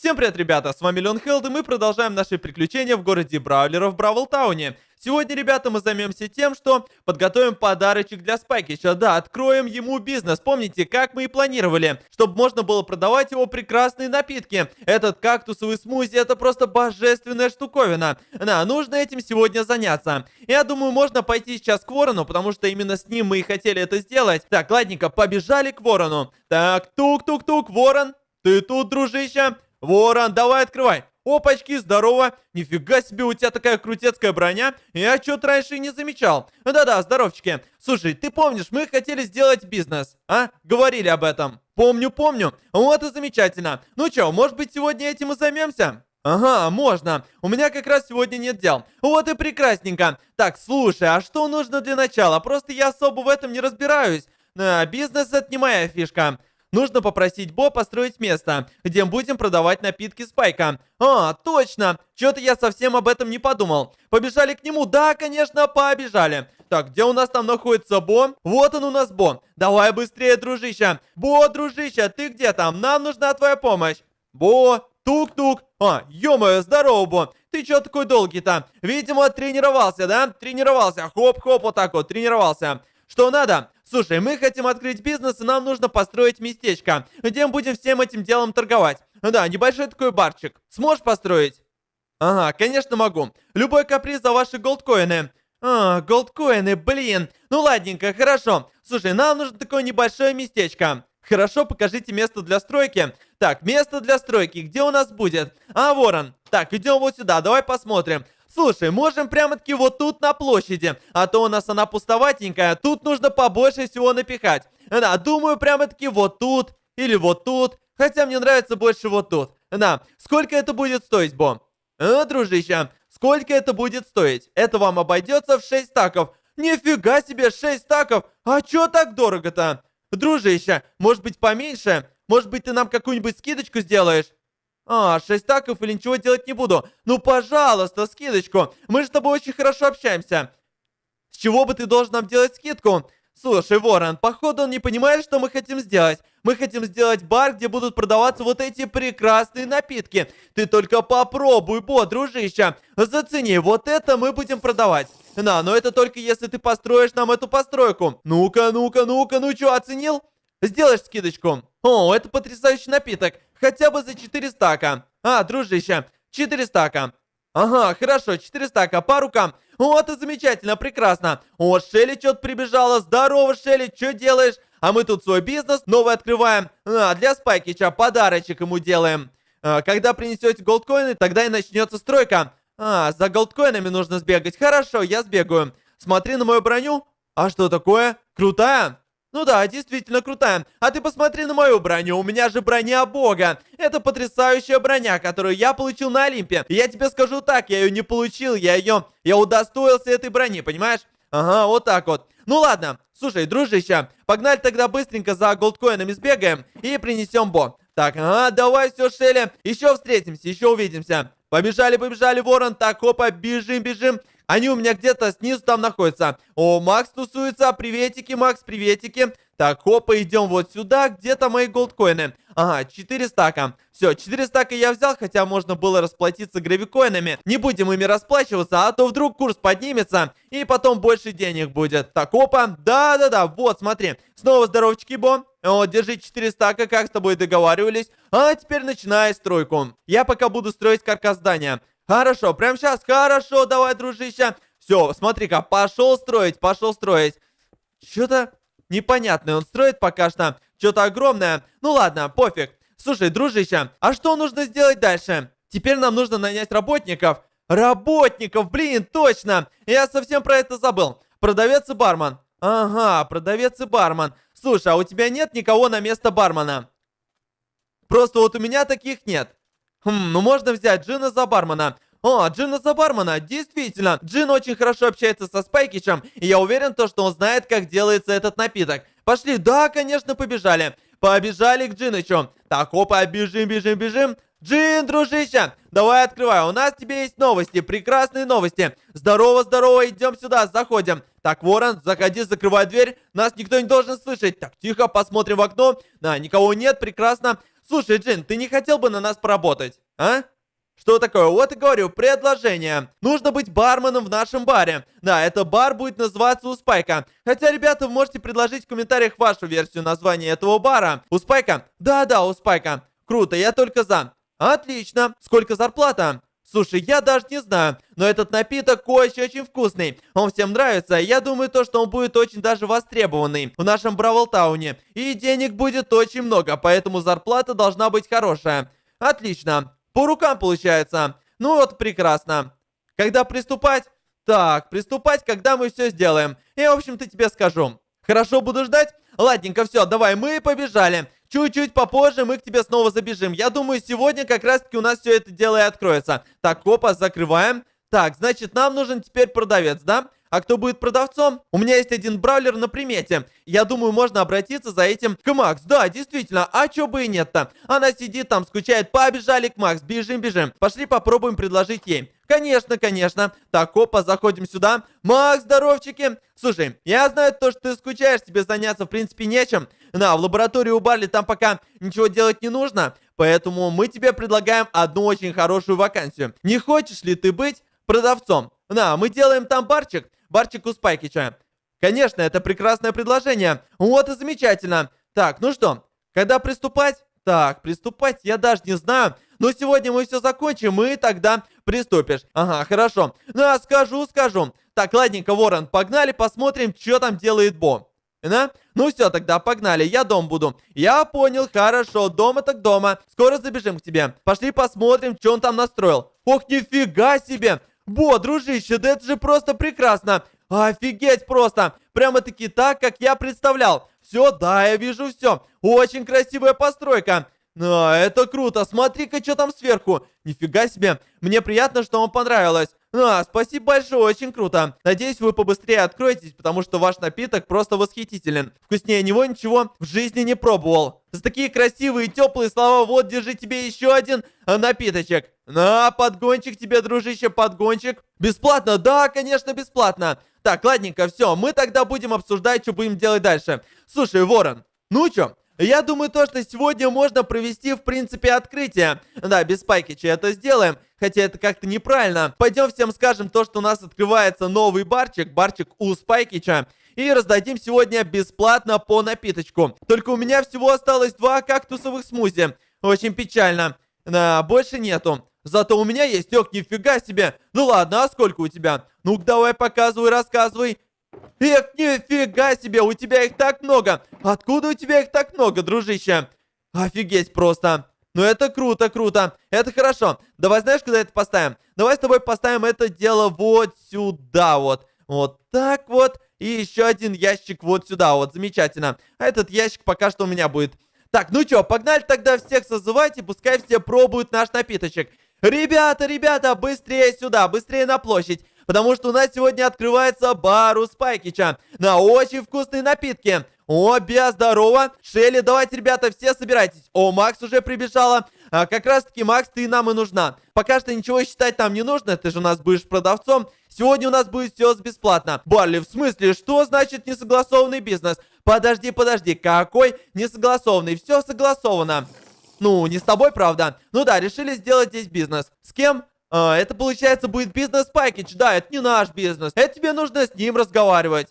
Всем привет, ребята, с вами Леон Хелд, и мы продолжаем наши приключения в городе Браулера в Бравлтауне. Сегодня, ребята, мы займемся тем, что подготовим подарочек для Спайкича. Да, откроем ему бизнес. Помните, как мы и планировали, чтобы можно было продавать его прекрасные напитки. Этот кактусовый смузи, это просто божественная штуковина. Да, нужно этим сегодня заняться. Я думаю, можно пойти сейчас к Ворону, потому что именно с ним мы и хотели это сделать. Так, ладненько, побежали к Ворону. Так, тук-тук-тук, Ворон, ты тут, дружище? Ворон, давай открывай. Опачки, здорово. Нифига себе, у тебя такая крутецкая броня. Я что-то раньше не замечал. Да-да, здоровчики. Слушай, ты помнишь, мы хотели сделать бизнес, а? Говорили об этом. Помню, помню. Вот и замечательно. Ну чё, может быть, сегодня этим и займемся? Ага, можно. У меня как раз сегодня нет дел. Вот и прекрасненько. Так, слушай, а что нужно для начала? Просто я особо в этом не разбираюсь. А, бизнес это не моя фишка. Нужно попросить Бо построить место, где будем продавать напитки Спайка. А, точно! Чё-то я совсем об этом не подумал. Побежали к нему? Да, конечно, побежали. Так, где у нас там находится Бо? Вот он у нас Бо. Давай быстрее, дружище. Бо, дружище, ты где там? Нам нужна твоя помощь. Бо, тук-тук. А, ё-моё, здорово, Бо. Ты чё такой долгий-то? Видимо, тренировался, да? Тренировался. Хоп-хоп, вот так вот, тренировался. Что надо? Слушай, мы хотим открыть бизнес, и нам нужно построить местечко, где мы будем всем этим делом торговать. Да, небольшой такой барчик. Сможешь построить? Ага, конечно могу. Любой каприз за ваши голдкоины. А, голдкоины, блин. Ну ладненько, хорошо. Слушай, нам нужно такое небольшое местечко. Хорошо, покажите место для стройки. Так, место для стройки, где у нас будет? А, ворон. Так, идем вот сюда, давай посмотрим. Слушай, можем прямо-таки вот тут на площади, а то у нас она пустоватенькая, тут нужно побольше всего напихать. Да, думаю, прямо-таки вот тут или вот тут, хотя мне нравится больше вот тут. Да, сколько это будет стоить, Бо? А, дружище, сколько это будет стоить? Это вам обойдется в 6 таков. Нифига себе, 6 таков! А чё так дорого-то? Дружище, может быть поменьше? Может быть ты нам какую-нибудь скидочку сделаешь? А, 6 таков или ничего делать не буду. Ну, пожалуйста, скидочку. Мы же с тобой очень хорошо общаемся. С чего бы ты должен нам делать скидку? Слушай, Ворон, походу он не понимает, что мы хотим сделать. Мы хотим сделать бар, где будут продаваться вот эти прекрасные напитки. Ты только попробуй, бо, дружище. Зацени, вот это мы будем продавать. На, но это только если ты построишь нам эту постройку. Ну-ка, ну-ка, ну-ка, ну чё, оценил? Сделаешь скидочку? О, это потрясающий напиток. Хотя бы за 4 стака. А, дружище, 4 стака. Ага, хорошо, 4 стака, по рукам. Вот и замечательно, прекрасно. О, Шелли что-то прибежала. Здорово, Шелли, что делаешь? А мы тут свой бизнес новый открываем. А, для Спайкича подарочек ему делаем. А, когда принесете голдкоины, тогда и начнется стройка. А, за голдкоинами нужно сбегать. Хорошо, я сбегаю. Смотри на мою броню. А что такое? Крутая? Ну да, действительно крутая. А ты посмотри на мою броню, у меня же броня бога. Это потрясающая броня, которую я получил на Олимпе. И я тебе скажу так, я ее не получил, я ее... Я удостоился этой брони, понимаешь? Ага, вот так вот. Ну ладно, слушай, дружище, погнали тогда быстренько за голдкоинами сбегаем и принесем бо. Так, ага, давай все, Шелли, еще встретимся, еще увидимся. Побежали, побежали, ворон, так, опа, бежим, бежим. Они у меня где-то снизу там находятся. О, Макс тусуется. Приветики, Макс, приветики. Так, опа, идем вот сюда. Где-то мои голдкоины. Ага, 4 стака. Все, 4 стака я взял, хотя можно было расплатиться гравикоинами. Не будем ими расплачиваться, а то вдруг курс поднимется, и потом больше денег будет. Так, опа, да-да-да, вот, смотри. Снова здоровчики, Бо. О, держи 4 стака, как с тобой договаривались. А теперь начинай стройку. Я пока буду строить каркас здания. Хорошо, прям сейчас, хорошо, давай, дружище. Все, смотри-ка, пошел строить, пошел строить. Что-то непонятное он строит пока что. Что-то огромное. Ну ладно, пофиг. Слушай, дружище, а что нужно сделать дальше? Теперь нам нужно нанять работников. Работников, блин, точно. Я совсем про это забыл. Продавец и бармен. Ага, продавец и бармен. Слушай, а у тебя нет никого на место бармена? Просто вот у меня таких нет. Хм, ну можно взять Джина за бармена. О, Джина за бармена, действительно. Джин очень хорошо общается со Спайкичем, и я уверен, то, что он знает, как делается этот напиток. Пошли, да, конечно, побежали. Побежали к Джинычу. Так, опа, бежим, бежим, бежим. Джин, дружище, давай открывай, у нас тебе есть новости, прекрасные новости. Здорово, здорово, идем сюда, заходим. Так, Ворон, заходи, закрывай дверь, нас никто не должен слышать. Так, тихо, посмотрим в окно. Да, никого нет, прекрасно. Слушай, Джин, ты не хотел бы на нас поработать, а? Что такое? Вот и говорю, предложение. Нужно быть барменом в нашем баре. Да, это бар будет называться у Спайка. Хотя, ребята, вы можете предложить в комментариях вашу версию названия этого бара. У Спайка? Да-да, у Спайка. Круто, я только за. Отлично. Сколько зарплата? Слушай, я даже не знаю, но этот напиток очень-очень вкусный. Он всем нравится, я думаю, то, что он будет очень даже востребованный в нашем Бравлтауне. И денег будет очень много, поэтому зарплата должна быть хорошая. Отлично. По рукам получается. Ну вот, прекрасно. Когда приступать? Так, приступать, когда мы все сделаем. Я, в общем-то, тебе скажу. Хорошо, буду ждать? Ладненько, все, давай, мы побежали. Чуть-чуть попозже мы к тебе снова забежим. Я думаю, сегодня как раз-таки у нас все это дело и откроется. Так, копа, закрываем. Так, значит, нам нужен теперь продавец, да? А кто будет продавцом? У меня есть один бравлер на примете. Я думаю, можно обратиться за этим к Макс. Да, действительно, а чё бы и нет-то? Она сидит там, скучает. Побежали к Макс. Бежим, бежим. Пошли попробуем предложить ей. Конечно, конечно. Так, опа, заходим сюда. Макс, здоровчики. Слушай, я знаю то, что ты скучаешь, тебе заняться в принципе нечем. Да, в лаборатории у Барли там пока ничего делать не нужно, поэтому мы тебе предлагаем одну очень хорошую вакансию. Не хочешь ли ты быть продавцом? Да, мы делаем там барчик, барчик у Спайкича. Конечно, это прекрасное предложение. Вот и замечательно. Так, ну что, когда приступать? Так, приступать я даже не знаю. Но сегодня мы все закончим, и тогда приступишь. Ага, хорошо. Ну, а скажу, скажу. Так, ладненько, Ворон, погнали, посмотрим, что там делает Бо. Да? Ну все, тогда погнали, я дом буду. Я понял, хорошо, дома так дома. Скоро забежим к тебе. Пошли посмотрим, что он там настроил. Ох, нифига себе! Бо, дружище, да это же просто прекрасно! Офигеть просто! Прямо-таки так, как я представлял. Все, да, я вижу все. Очень красивая постройка. А, это круто, смотри-ка, что там сверху. Нифига себе, мне приятно, что вам понравилось. Ну а, спасибо большое, очень круто. Надеюсь, вы побыстрее откроетесь, потому что ваш напиток просто восхитителен. Вкуснее него ничего в жизни не пробовал. За такие красивые и теплые слова, вот, держи тебе еще один э, напиточек. На, подгончик тебе, дружище, подгончик. Бесплатно? Да, конечно, бесплатно. Так, ладненько, все, мы тогда будем обсуждать, что будем делать дальше. Слушай, Ворон, ну чё, я думаю то, что сегодня можно провести, в принципе, открытие. Да, без пайки че это сделаем хотя это как-то неправильно. Пойдем всем скажем то, что у нас открывается новый барчик, барчик у Спайкича. И раздадим сегодня бесплатно по напиточку. Только у меня всего осталось два кактусовых смузи. Очень печально. Да, э, больше нету. Зато у меня есть, Ок, нифига себе. Ну ладно, а сколько у тебя? Ну-ка давай показывай, рассказывай. Эх, нифига себе, у тебя их так много. Откуда у тебя их так много, дружище? Офигеть просто. Ну это круто, круто. Это хорошо. Давай знаешь, куда это поставим? Давай с тобой поставим это дело вот сюда вот. Вот так вот. И еще один ящик вот сюда вот. Замечательно. А этот ящик пока что у меня будет. Так, ну чё, погнали тогда всех созывайте, пускай все пробуют наш напиточек. Ребята, ребята, быстрее сюда, быстрее на площадь. Потому что у нас сегодня открывается бар у Спайкича на очень вкусные напитки. О Обе, здорово. Шелли, давайте, ребята, все собирайтесь. О, Макс уже прибежала. А, как раз-таки, Макс, ты нам и нужна. Пока что ничего считать нам не нужно, ты же у нас будешь продавцом. Сегодня у нас будет все бесплатно. Барли, в смысле, что значит несогласованный бизнес? Подожди, подожди, какой несогласованный? Все согласовано. Ну, не с тобой, правда. Ну да, решили сделать здесь бизнес. С кем? А, это, получается, будет бизнес-пакетч. Да, это не наш бизнес. Это тебе нужно с ним разговаривать.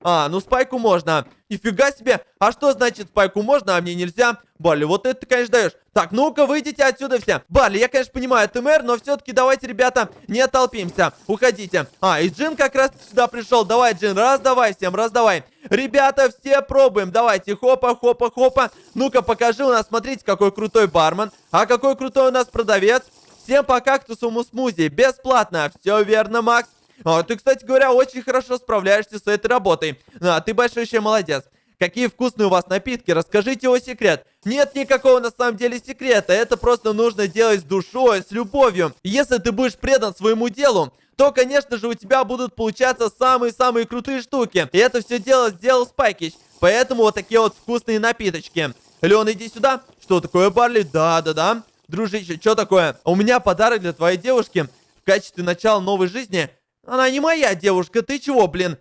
А, ну спайку можно. Нифига себе. А что значит спайку можно, а мне нельзя? Барли, вот это ты, конечно, даешь. Так, ну-ка, выйдите отсюда все. Барли, я, конечно, понимаю, ты мэр, но все-таки давайте, ребята, не толпимся. Уходите. А, и Джин как раз сюда пришел. Давай, Джин, раз, давай, всем, раз, давай. Ребята, все пробуем. Давайте, хопа, хопа, хопа. Ну-ка, покажи у нас, смотрите, какой крутой бармен. А какой крутой у нас продавец. Всем пока, кто кактусовому смузи. Бесплатно. Все верно, Макс. А, ты, кстати говоря, очень хорошо справляешься с этой работой. А, ты большущий молодец. Какие вкусные у вас напитки, расскажите его секрет. Нет никакого на самом деле секрета, это просто нужно делать с душой, с любовью. Если ты будешь предан своему делу, то, конечно же, у тебя будут получаться самые-самые крутые штуки. И это все дело сделал Спайкич. Поэтому вот такие вот вкусные напиточки. Леон, иди сюда. Что такое, Барли? Да-да-да. Дружище, что такое? У меня подарок для твоей девушки в качестве начала новой жизни. Она не моя девушка, ты чего, блин?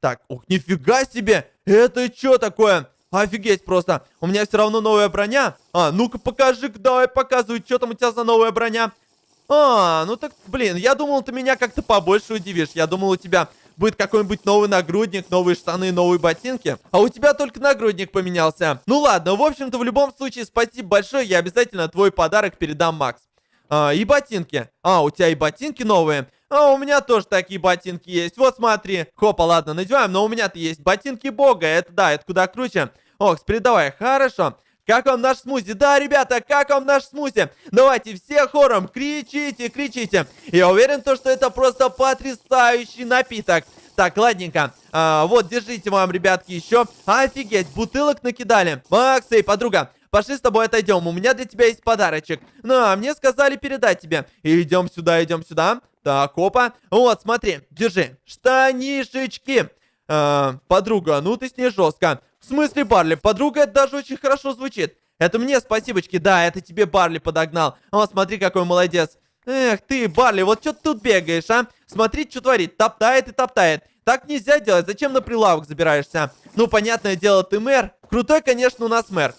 Так, ух, нифига себе! Это что такое? Офигеть просто! У меня все равно новая броня. А, ну-ка покажи, давай показывай, что там у тебя за новая броня. А, ну так, блин, я думал, ты меня как-то побольше удивишь. Я думал, у тебя будет какой-нибудь новый нагрудник, новые штаны, новые ботинки. А у тебя только нагрудник поменялся. Ну ладно, в общем-то, в любом случае, спасибо большое. Я обязательно твой подарок передам Макс. А, и ботинки. А, у тебя и ботинки новые. А у меня тоже такие ботинки есть. Вот смотри. Хопа, ладно, надеваем, но у меня-то есть ботинки бога. Это да, это куда круче. Окс, передавай. Хорошо. Как вам наш смузи? Да, ребята, как вам наш смузи? Давайте все хором кричите, кричите. Я уверен, то, что это просто потрясающий напиток. Так, ладненько. А, вот, держите вам, ребятки, еще. Офигеть, бутылок накидали. Макс, эй, подруга, Пошли с тобой отойдем. У меня для тебя есть подарочек. Ну, а мне сказали передать тебе. Идем сюда, идем сюда. Так, опа. Вот, смотри, держи. Штанишечки. Э, подруга, ну ты с ней жестко. В смысле, Барли? Подруга, это даже очень хорошо звучит. Это мне спасибочки. Да, это тебе Барли подогнал. О, смотри, какой молодец. Эх, ты, Барли, вот что ты тут бегаешь, а? Смотри, что творит. Топтает и топтает. Так нельзя делать. Зачем на прилавок забираешься? Ну, понятное дело, ты мэр. Крутой, конечно, у нас мэр.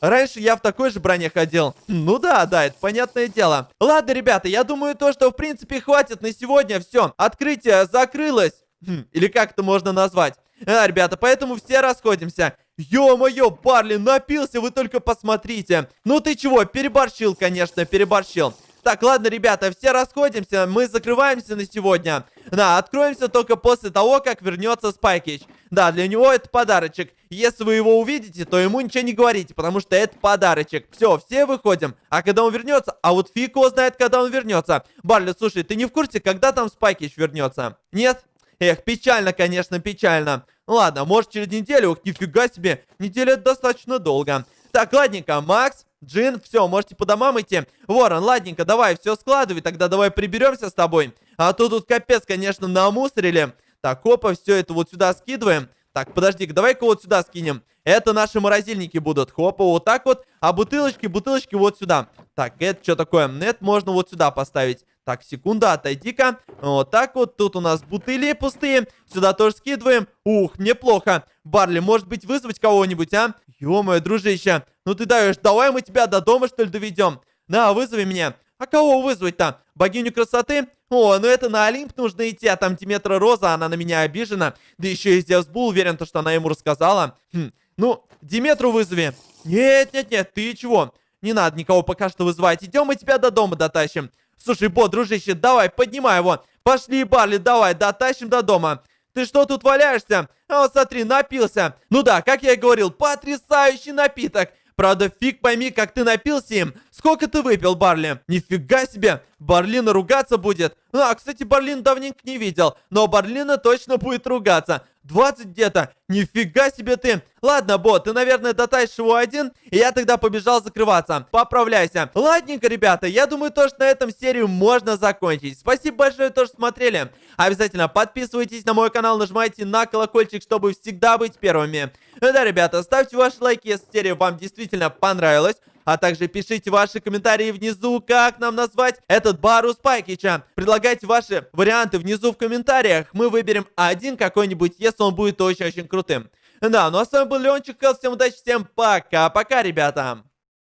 Раньше я в такой же броне ходил. Ну да, да, это понятное дело. Ладно, ребята, я думаю то, что в принципе хватит на сегодня. Все, открытие закрылось. Хм, или как это можно назвать? А, ребята, поэтому все расходимся. Ё-моё, Барли, напился, вы только посмотрите. Ну ты чего, переборщил, конечно, переборщил. Так, ладно, ребята, все расходимся, мы закрываемся на сегодня. Да, откроемся только после того, как вернется Спайкич. Да, для него это подарочек. Если вы его увидите, то ему ничего не говорите, потому что это подарочек. Все, все выходим. А когда он вернется? А вот фиг его знает, когда он вернется. Барли, слушай, ты не в курсе, когда там Спайкич вернется? Нет? Эх, печально, конечно, печально. Ладно, может через неделю? Ох, нифига себе, неделя достаточно долго. Так, ладненько, Макс, Джин, все, можете по домам идти. Ворон, ладненько, давай, все складывай, тогда давай приберемся с тобой. А то тут капец, конечно, намусорили. Так, опа, все это вот сюда скидываем. Так, подожди-ка, давай-ка вот сюда скинем. Это наши морозильники будут. Хопа, вот так вот. А бутылочки, бутылочки вот сюда. Так, это что такое? Это можно вот сюда поставить. Так, секунда, отойди-ка. Вот так вот. Тут у нас бутыли пустые. Сюда тоже скидываем. Ух, мне плохо. Барли, может быть, вызвать кого-нибудь, а? Ё-моё, дружище, ну ты даешь, давай мы тебя до дома, что ли, доведем? На, вызови меня. А кого вызвать-то? Богиню красоты? О, ну это на Олимп нужно идти, а там Диметра Роза, она на меня обижена. Да еще и Зевс был уверен, то, что она ему рассказала. Хм. Ну, Диметру вызови. Нет-нет-нет, ты чего? Не надо никого пока что вызывать. Идем мы тебя до дома дотащим. Слушай, Бо, дружище, давай, поднимай его. Пошли, Барли, давай, дотащим до дома. Ты что тут валяешься? А вот смотри, напился. Ну да, как я и говорил, потрясающий напиток. Правда, фиг пойми, как ты напился им. Сколько ты выпил, Барли? Нифига себе! Барлина ругаться будет. А, кстати, Барлин давненько не видел, но Барлина точно будет ругаться. 20 где-то? Нифига себе ты! Ладно, бот, ты, наверное, дотаешь его один, и я тогда побежал закрываться. Поправляйся. Ладненько, ребята, я думаю, то, что на этом серию можно закончить. Спасибо большое, то, что смотрели. Обязательно подписывайтесь на мой канал, нажимайте на колокольчик, чтобы всегда быть первыми. Ну да, ребята, ставьте ваши лайки, если серия вам действительно понравилась. А также пишите ваши комментарии внизу, как нам назвать этот бар у Спайкича. Предлагайте ваши варианты внизу в комментариях. Мы выберем один какой-нибудь, если он будет очень-очень крутым. Да, ну а с вами был Леончик Хелл. Всем удачи, всем пока-пока, ребята.